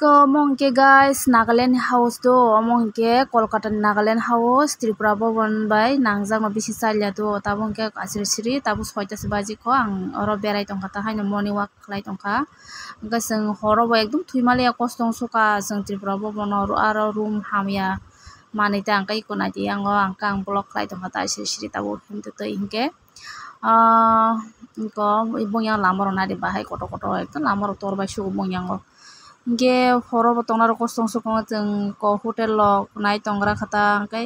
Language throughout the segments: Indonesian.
ke omong ke guys nagaland house do omong ke kolkata nagaland house tripura bhavan bai nangjak no bisi chalya do tabong ke asir sri tabu soita se baji ko ang oro berai tongkha moni morning walk tong ka hingke seng horo bai ekdom ya kostong suka chung tripura bhavan oro aro room hamya manita angkhe iko naiti ango ang block kata asir siri tabu sri tabo himto Ah, hingke ko yang lamor na di bahai koto koto ekdom lamor tor bai yang bongyang hingke horo bo tongnaro kosong sokongo chwng ko hotel rok nai tongra khata hingke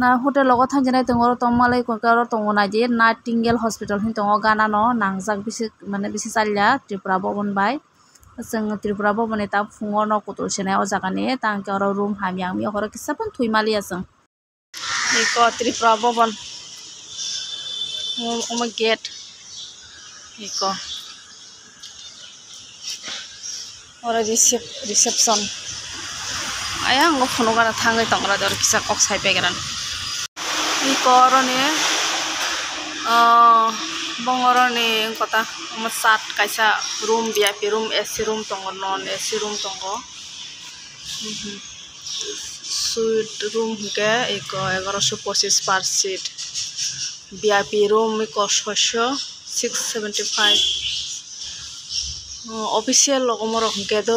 na hotel rogo thangje nai tongo oro tongmalai kokaro tongo naidi nightingale hospital hing tongo gana no nangjak bisi mane bisi chalya tripura bobon bai chwng tripura bobon eta phungo no kotol senai o jaga ni tangke oro room hamyang mi horo kisa pon thuimali asa ni ko tripura bobon ओम gate ठीक है রিসেপশন আয়া আঙ্গ ফোন করা থাঙ্গে তঙ্গলা দর কিসা কক সাই পেয়ে গেলেন এই করণে বঙ্গরণে কথা আমার সাত কাইসা room VIP room AC room তঙ্গ নন এসি রুম তঙ্গ সুইট রুম হুকে এই ক এগারোশো পঁচিশ পার সিট বিআপি রুম ক ছয়শো সিক্স সেভেন্টি ফাইভ অফিসিয়াল লগমর অঙ্কে তো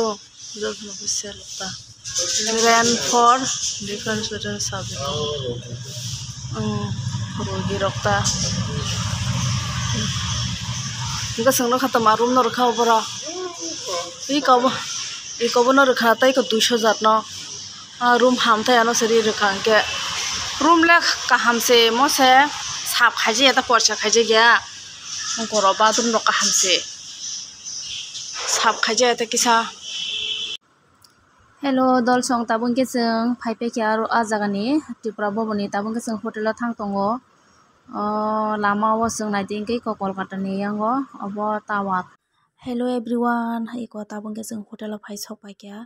অফিসিয়াল তা রেন ফর ডিফেন্স সাবজেক্ট রোগী রক্তা ఇంకా సంగ ఖత మా రూమ్ నరు ఖావ బరా ఈ కబ ఈ కబ నరు ఖాతా ఇక దుషో జాతన রুম হামতে আনো সেরি রেখাঙ্কে রুম লে কাহামছে মসে সাপ খাইছে এটা পয়সা খাইছে গিয়া গর বাথরুম রক কাহামছে খাপ খাই যায় এটা কিছা হেল্ল' দলচং তাবং কেচং ফাইপেকে আৰু আজাগানি হাতীপুৰা ভৱনী তাবং কেচং হোটেলত থাং তংগ লামাও চং নাইটিং কে ক কলকাতানি অংগ অব তাৱা হেল্ল' এভৰি ওৱান ক তাবং কেচং ফাই চপাইকিয়া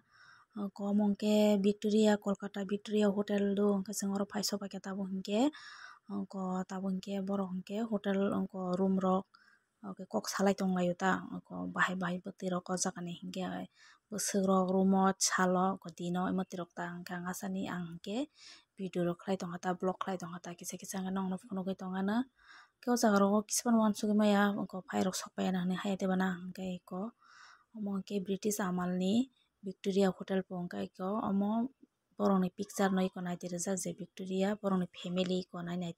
কম অংকে ভিক্টৰিয়া কলকাতা ভিক্টৰিয়া হোটেল দুং কেচং আৰু ফাই চপাইকিয়া তাবংকে অংক তাবংকে বৰ অংকে হোটেল অংক ৰুম ৰক ok kok salai tongai ta ko bahai bahai bati rok ko jakani hingke bosok rok rumo chalo ko dino emoti rok ta hingke ang asani ang hingke video rok khlai tonga ta blog khlai tonga ta kisa kisa nga nong nong ke tonga na keo jaga rok kisipan wan suki ma ya ko phai rok sok paya na ni hai bana hingke ko omo ke british amal ni victoria hotel po hingke ko omo borong ni picture noi ko nai tira jak je victoria borong ni family ko nai nai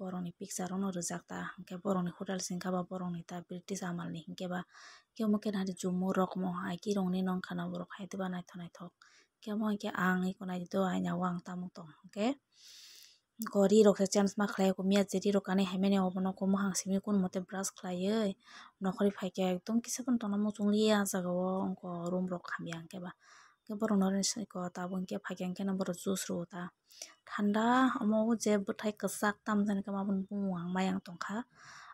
บอร์นี่พิกซารุนรู้จักตาเขาบอร์นี่โฮเทลสิงคาบาบอร์นี่ตาบริติสอามาลนี่เขาบ้าเขาโมแค่นห้นจุ่มมูร็อกโมไอคีรองนี่น้องขานาบรักให้ตัวนายทนายทอกเขาบอกว่าเขาอ้างไอ้คนนายตัวไอ้หน้าวังตามตรงโอเคกอดีรักเซจันส์มาคลายกุมีอะไรรีรักกันนี่ให้แม่เนี่ยอบน้องกุมหังสิมีคนมาเตะบรัสคลายเอ้ยน้องคนที่ไปแก่ต้องคิดสักคนตอนนั้นมุ่งลรีอาสักว่าก็รุมรักขามยังเขาบ้า के b o r o no r e ni siko t a b o n g k e p a g i a n g ke b o r o j u s c r u ta thanda a m o je bwtai k a s a k tamjani k m a b o n bumung mayang tongkha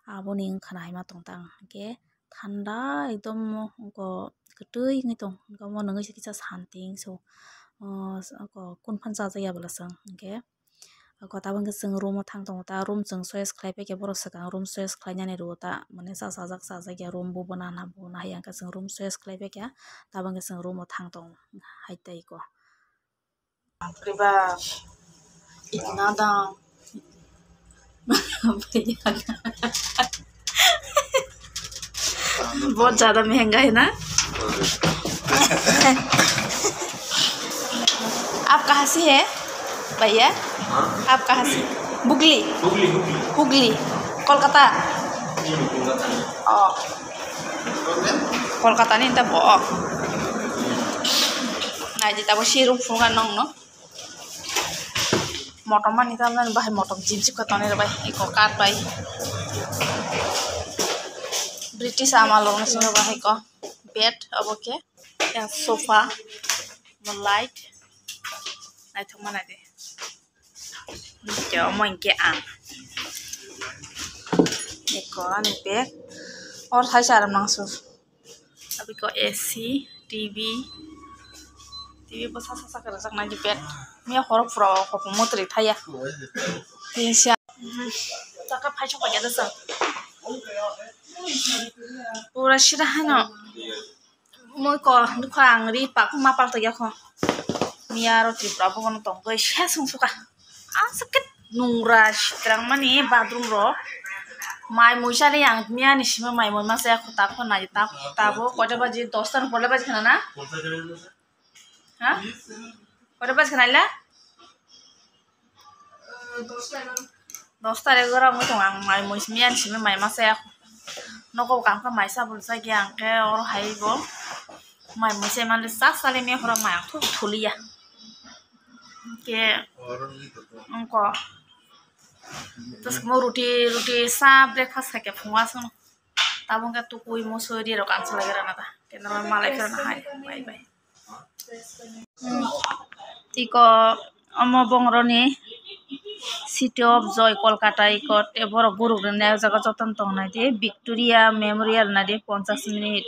aboni n g k h a naima tongtang n g k e thanda ekdom o k o kwtui n g i tong omo nwngoi se kisa santi n g s o oko kun phan s a j a ya b a l a s a n g hingke ta kotabun keseng room thang tung ta room chung sois khlai pe ke borok sakang room sois khlai nani ro ta mình sa sao jak sao jak ya room bu bana na bu na yang keseng room sois khlai ta ke tabang keseng room thang tong hai tai ko kriba इतना दाम बहुत ज़्यादा महंगा है ना आप कहाँ से हैं भैया Apakah kasih bugli bugli bugli kolkata oh kolkata ini tapi boh. nah jadi tahu sih rumah kan nong no motor mana nih amlan bahay motor jeep jeep kata nih bahay ikut kart bahay British sama loh nih sih bahay kok bed apa ke yang sofa the light nah itu mana deh cho mau cái ăn ini or saya cara langsung tapi kok AC TV TV besar besar asa kerja nak mia korup pura korup motor itu ya Indonesia tak apa macam apa tuh. sah pura sih dah no mau kok dukang Angri, pak aku mapal tu ya mia roti pura nonton tonggo sih suka. ang sakit nungra sitrang mani bathroom ro মাই মইশালে আং মিয়া নিশিমা মাই মই মাসে এখন তাক না যে তাক তাবো কটা বাজে দশটা পড়লে বাজে খানা না হ্যাঁ কটা বাজে খানাইলা দশটার এগারো আমি তো আং মাই মই মিয়া নিশিমা মাই মাসে এখন নকব কামকা মাই চাবল চাই আংকে ওর হাইব মাই মইশে মানে চাক চালে মেয়ে হরা মাই আংটো কে অংক মোৰ ৰুটি ৰুটি চাহ ব্ৰেকফাষ্ট থাকে ফুঙাচোন তাৰপৰা তোক কৈ চৈ দিয়ে দোকান চলাগে ৰানা বংৰণী চিটি অফ জয় কলকাতা ইকট এবাৰ গুৰু জেগা যতন তনাই দিয়ে ভিক্টৰিয়া মেমৰিয়েল না দিয়ে পঞ্চাছ মিনিট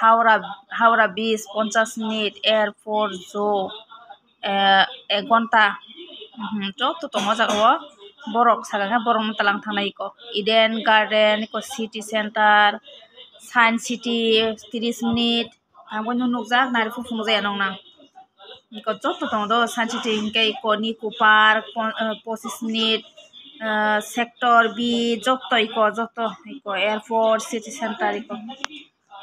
হাওৰা হাওৰা বিচ পঞ্চাছ মিনিট এয়াৰপৰ্ট জ' এঘণ্টা যতত মজা ও বরক সাগাঙ্গা বরক মতালাং থানাই ইকো ইডেন গার্ডেন ইকো সিটি সেন্টার সায়েন্স সিটি তিরিশ মিনিট আমি নুকজাক নারী ফুফুনো যায় নংনা ইকো যতত দো সায়েন্স সিটি ইনকে ইকো নিকো পার্ক পঁচিশ মিনিট সেক্টর বি যত ইকো যত ইকো এয়ারপোর্ট সিটি সেন্টার ইকো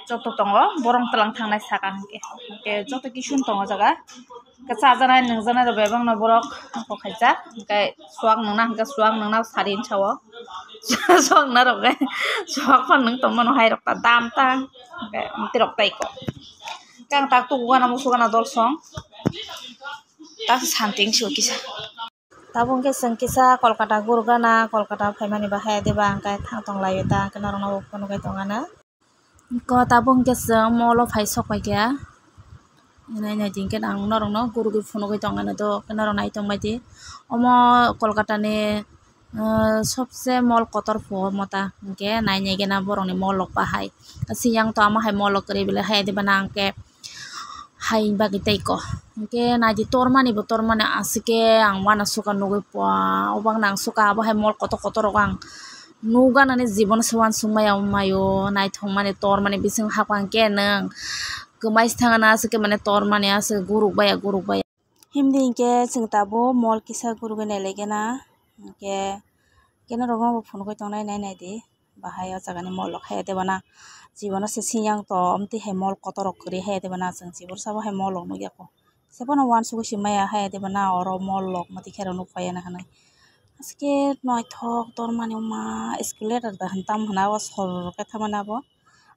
যত দো বরং তলাং থানায় সাগাঙ্গে যত কি শুন দো জায়গা kesajanai nungjanai rok bebang no borok angko khaija kai suang nuna kayak suang nuna sari inchawo suang na kayak suang pun nung tomon hai rok ta dam ta kayak mti rok ta iko kang tak tu gugana musugana dol song tak santing sih kisa tapi ke seng kisa kolkata gurgana kolkata kayak bahai de bang kayak thang tong lai ta kana rong na ukunu kai tongana ko tabung ke seng molo phai sok pai nanya jingket ang norong guru guru funo ke tongan ato kenorong nai tong mati omo kolkata ne eh, sopse mol kotor fo mota ke nanya gena borong ne molok pahai kasi yang to ama hai molok kere bila hai di banang ke hai bagi teiko ke naji torma ni bo torma ne asike ang wana suka nugi pua obang nang suka abo hai mol kotor kotor wang nuga nane zibon sewan sumaya umayo nai tong mane tor mane bising hakwang ke neng कमाइस थाना आसके माने तोर माने आस गुरुक बाया गुरुक बाया हिमदे इनके सिंगताबो मॉल किसा गुरु गने लेगेना इनके केना रोगमा फोन कोइ तंगनाय नाय नाय दे बाहाय जागानि मॉल खाया देबाना जीवन से सियांग तो अमति हे मॉल कतरक करि हे देबाना जों जीवन साबो हे मॉल नो गयाको सेबना वान सुगो सिमाया हे देबाना और मॉल लक मति खेरा नो पाया ना हनाय আজকে নয় থক তোর মানে মা স্কুলের দাম হানাবো সরকে থামানাবো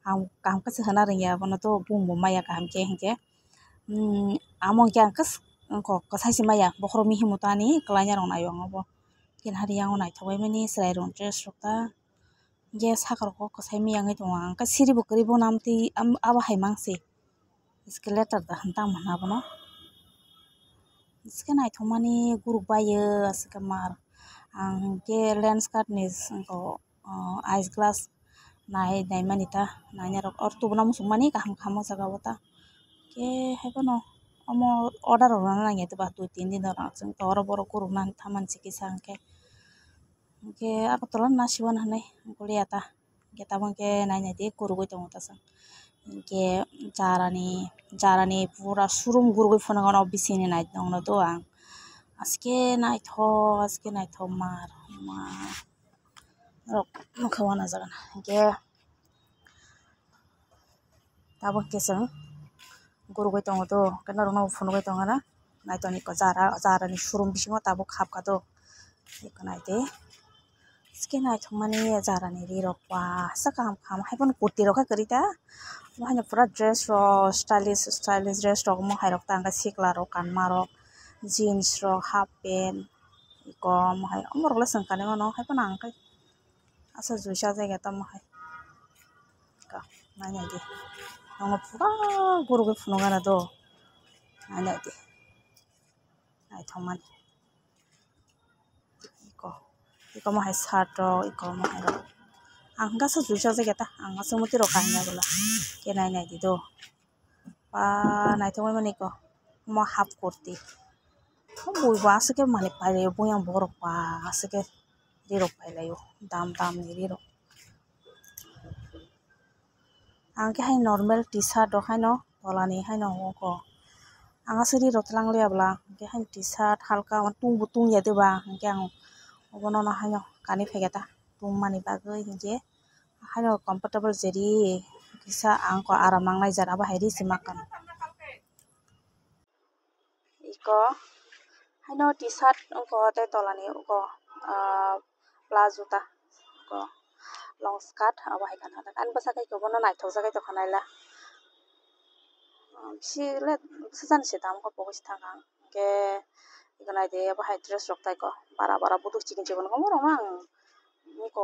ham kam kas hana ring ya bono to bung maya kam che hing um mm, among kyang kas ko kasai si maya bokro mi himu kelanya rong na yong bo kin hari yang nai thawai mani srai rong che sukta ye sakar ko kasai mi yang itu ang kas siri bokri bo nam ti am aba hai mang se skeletor da hanta mana bono इसके नाइथ माने group bio इसके मार lens के lens कार्डनिस आइस nahe naimanita naina rok or tubuna musumani kaham khamo jagawata ke no, omo order rona nange tuba dui tin din rok chung ora boro kuru man thaman siki sangke ke apa tolan na siwan hanai ta, ke tabang ke naina ti kuru goi tong tasang ke cara ni, pura surung guru funa ngono gon obisini nai tong no aske naik আজকে aske naik নাইথ mar, mar. মুখে বানা যাবে না গিয়ে তারপর কেছে গরু গই তঙো তো কেন রঙ ফোন গই তঙো না নাই তো নিক যারা যারা নি সুরম বিসিং তারপর খাপ খাতো ইক নাইতে আজকে নাই থাকমানি যারা নি রে রপা সা কাম খাম হাইবন কুর্তি রখা করি তা মানে পুরা ড্রেস র স্টাইলিশ স্টাইলিশ ড্রেস রক মো হাই রক তাঙ্গা সিকলা রক কানমা রক জিন্স রক হাফ প্যান্ট ইক মহাই অমর গলা সঙ্কানে মনো হাইবন আঙ্কাই 아서 주셔야 땀마 하이 까 만약에 영어 푸가 고르고 푸노가 나도 만약에 아이 정말 이거 이거 뭐 하이 사도 이거 뭐 하이로 안 가서 주셔야겠다 안 가서 못 들어가 있냐고라 걔나 나이디도 와 나이 정말 많이 이거 뭐 합고띠 뭐 이거 아스게 많이 빨리 뭐야 뭐로 봐 아스게 dam dam ni दामनि रीरोक angke hai normal t-shirt doh, hai no ni hai no oko anga siri rotlang le abla angke hai t-shirt halka tung butung ya ba. angke ang obono na hai no kani ta tung mani goi je hai no comfortable jeri kisa angko aram mangnai jara ba heri simakan iko hai no t-shirt ongko te tolani ko ah, palazzo তা long skirt আবার হাইখান হাতাক আনবা সাকাইকে বনো নাইথাও জাগাই তখন আইলা বিসিলে সাজানছে দাম হব বসে থাকা কে ইগনাই দে আবার হাই ড্রেস রক্তাই ক বারা বারা বুদুক চিকেন চিকন কম রং আং মিক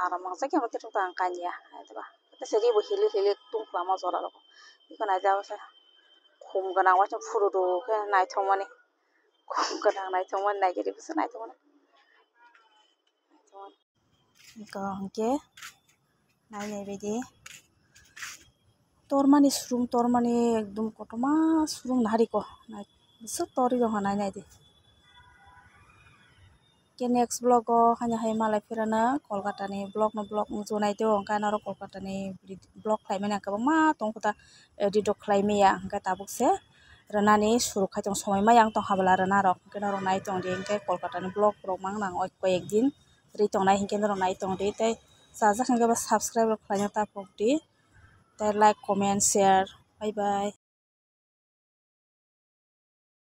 আর মাং জাগে আমার তেরো আং কানিয়া দেবা সেরি বহিলি হিলি তুমলা মা জরা রকম ইগনাই যাওয়া khum gần nào trong phụ đồ cái này thông mà này khum gần nào này thông mà này cái điều này thông mà Iko angke nai nai bede tormani surung tormani dum koto ma surung nari ko nai tori dong nai nai de ke next blog ko hanya hai malai pirana kolkata ni blog no blog ngutu nai teo angka naro kolkata ni blog klaime na kaba ma tong kota edidok klaime tabuk se rana ni suruk kacang somai yang tong habala rana rok ke naro nai tong di angka kolkata blog romang nang oik koyek din रिटों नाइ हिंगे दरों नाइ तों रिते साझा खंगे बस सब्सक्राइब रखना ता पोक्टी ते like comment share bye bye